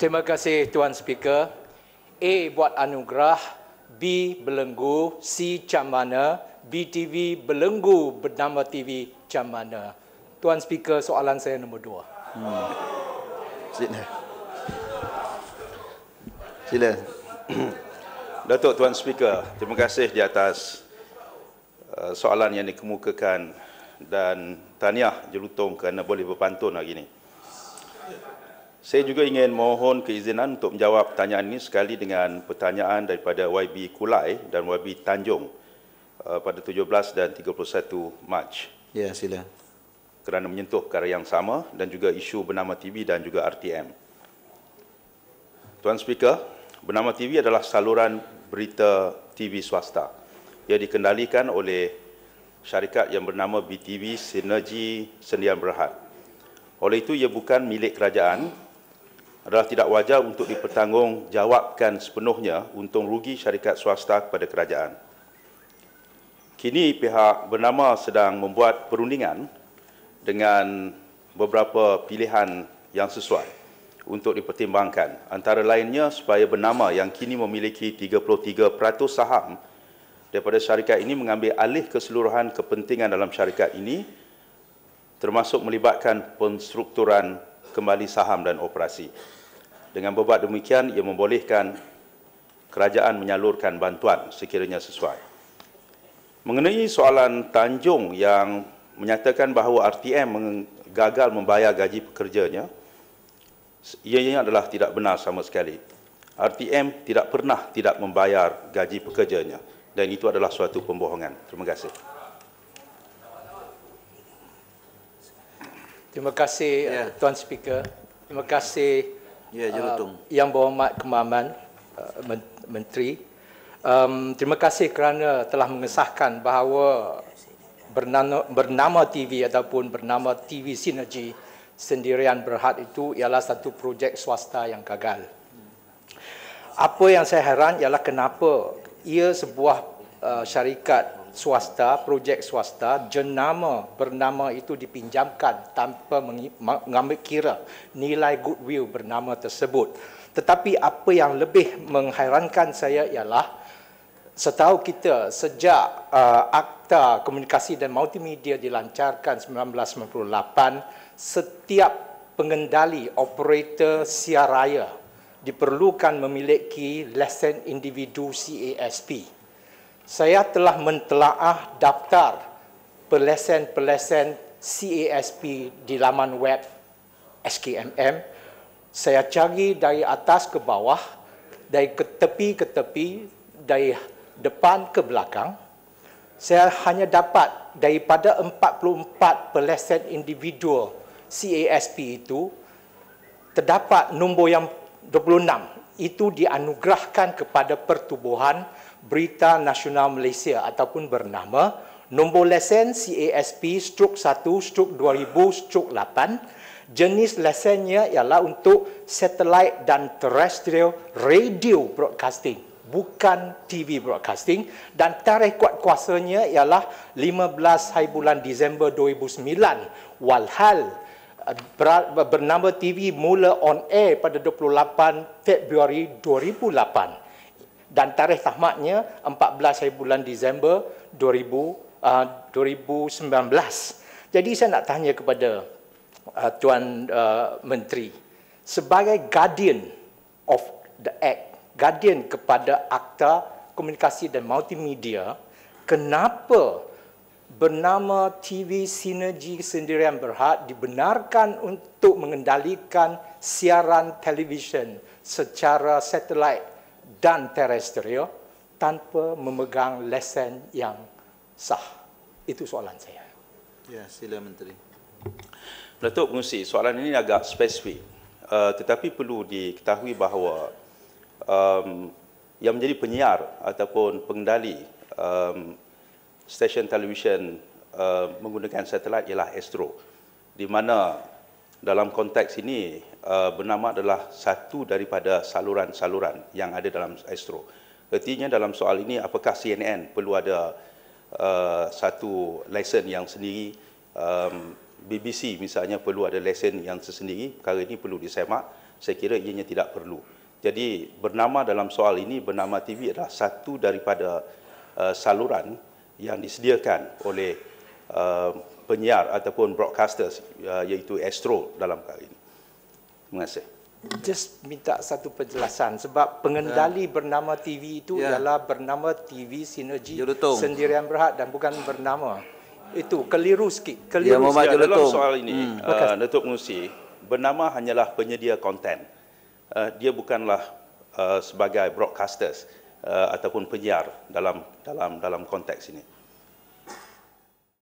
Terima kasih Tuan Speaker. A buat anugerah, B belenggu, C camana, BTV belenggu bernama TV camana. Tuan Speaker, soalan saya nombor dua. Hmm. Sila. Sila. Datuk Tuan Speaker, terima kasih di atas uh, soalan yang dikemukakan dan tahniah jelutong kerana boleh berpantun hari ini. Saya juga ingin mohon keizinan untuk menjawab pertanyaan ini sekali dengan pertanyaan daripada YB Kulai dan YB Tanjung uh, pada 17 dan 31 Mac. Ya, sila. Kerana menyentuh perkara yang sama dan juga isu bernama TV dan juga RTM. Tuan Speaker, bernama TV adalah saluran berita TV swasta. Ia dikendalikan oleh syarikat yang bernama BTV Sinergi Sendian Berhad. Oleh itu, ia bukan milik kerajaan adalah tidak wajar untuk dipertanggungjawabkan sepenuhnya untung rugi syarikat swasta kepada kerajaan. Kini pihak bernama sedang membuat perundingan dengan beberapa pilihan yang sesuai untuk dipertimbangkan. Antara lainnya supaya bernama yang kini memiliki 33% saham daripada syarikat ini mengambil alih keseluruhan kepentingan dalam syarikat ini termasuk melibatkan penstrukturan kembali saham dan operasi. Dengan berbuat demikian, ia membolehkan kerajaan menyalurkan bantuan sekiranya sesuai. Mengenai soalan Tanjung yang menyatakan bahawa RTM gagal membayar gaji pekerjanya, ia adalah tidak benar sama sekali. RTM tidak pernah tidak membayar gaji pekerjanya dan itu adalah suatu pembohongan. Terima kasih. Terima kasih yeah. Uh, ya. Tuan Speaker. Terima kasih yeah, uh, Yang Berhormat Kemaman uh, Menteri. Um, terima kasih kerana telah mengesahkan bahawa bernama, bernama TV ataupun bernama TV Synergy Sendirian Berhad itu ialah satu projek swasta yang gagal. Apa yang saya heran ialah kenapa ia sebuah uh, syarikat swasta, projek swasta jenama bernama itu dipinjamkan tanpa mengambil kira nilai goodwill bernama tersebut. Tetapi apa yang lebih menghairankan saya ialah setahu kita sejak uh, Akta Komunikasi dan Multimedia dilancarkan 1998 setiap pengendali operator siar raya diperlukan memiliki lesen individu CASP saya telah mentelaah daftar pelesen-pelesen CASP di laman web SKMM. Saya cari dari atas ke bawah, dari ke tepi ke tepi, dari depan ke belakang. Saya hanya dapat daripada 44 pelesen individu CASP itu, terdapat nombor yang 26. Itu dianugerahkan kepada pertubuhan pertubuhan Berita Nasional Malaysia ataupun bernama nombor lesen CASP stroke 1 stroke 2000 stroke 8 jenis lesennya ialah untuk satellite dan terrestrial radio broadcasting bukan TV broadcasting dan tarikh kuat kuasanya ialah 15 hari bulan Disember 2009 walhal bernama TV mula on air pada 28 Februari 2008 dan tarikh tamatnya 14 hari bulan Disember 2019. Ah, Jadi saya nak tanya kepada ah, Tuan ah, Menteri, sebagai guardian of the act, guardian kepada Akta Komunikasi dan Multimedia, kenapa bernama TV Sinergi Sendirian Berhad dibenarkan untuk mengendalikan siaran televisyen secara satelit dan terestrial tanpa memegang lesen yang sah? Itu soalan saya. Ya, sila Menteri. Datuk Pengusi, soalan ini agak spesifik. Uh, tetapi perlu diketahui bahawa um, yang menjadi penyiar ataupun pengendali um, stesen televisyen uh, menggunakan satelit ialah Astro di mana dalam konteks ini uh, eh, bernama adalah satu daripada saluran-saluran yang ada dalam Astro. Artinya dalam soal ini apakah CNN perlu ada uh, satu lesen yang sendiri um, BBC misalnya perlu ada lesen yang tersendiri perkara ini perlu disemak saya kira ianya tidak perlu. Jadi bernama dalam soal ini bernama TV adalah satu daripada uh, saluran yang disediakan oleh uh, penyiar ataupun broadcasters uh, iaitu Astro dalam kali ini. Terima kasih. Just minta satu penjelasan sebab pengendali yeah. bernama TV itu yeah. ialah bernama TV Sinergi Sendirian Berhad dan bukan bernama. Itu keliru sikit. Keliru yeah, sikit. Dalam Jolotong. soal ini, hmm. uh, Datuk Mengusi, bernama hanyalah penyedia konten. Uh, dia bukanlah uh, sebagai broadcasters uh, ataupun penyiar dalam dalam dalam konteks ini.